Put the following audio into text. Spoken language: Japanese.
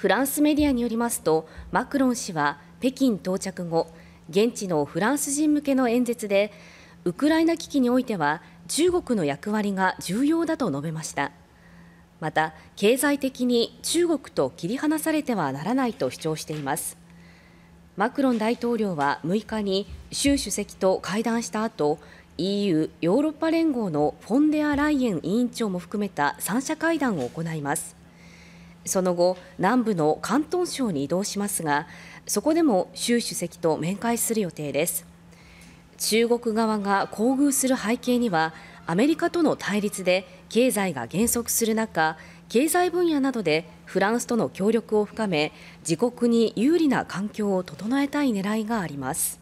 フランスメディアによりますと、マクロン氏は北京到着後、現地のフランス人向けの演説で、ウクライナ危機においては中国の役割が重要だと述べました。また、経済的に中国と切り離されてはならないと主張しています。マクロン大統領は6日に習主席と会談した後、EU= ヨーロッパ連合のフォンデア・ライエン委員長も含めた3者会談を行います。その後、南部の広東省に移動しますが、そこでも習主席と面会する予定です。中国側が厚遇する背景には、アメリカとの対立で経済が減速する中、経済分野などでフランスとの協力を深め、自国に有利な環境を整えたい狙いがあります。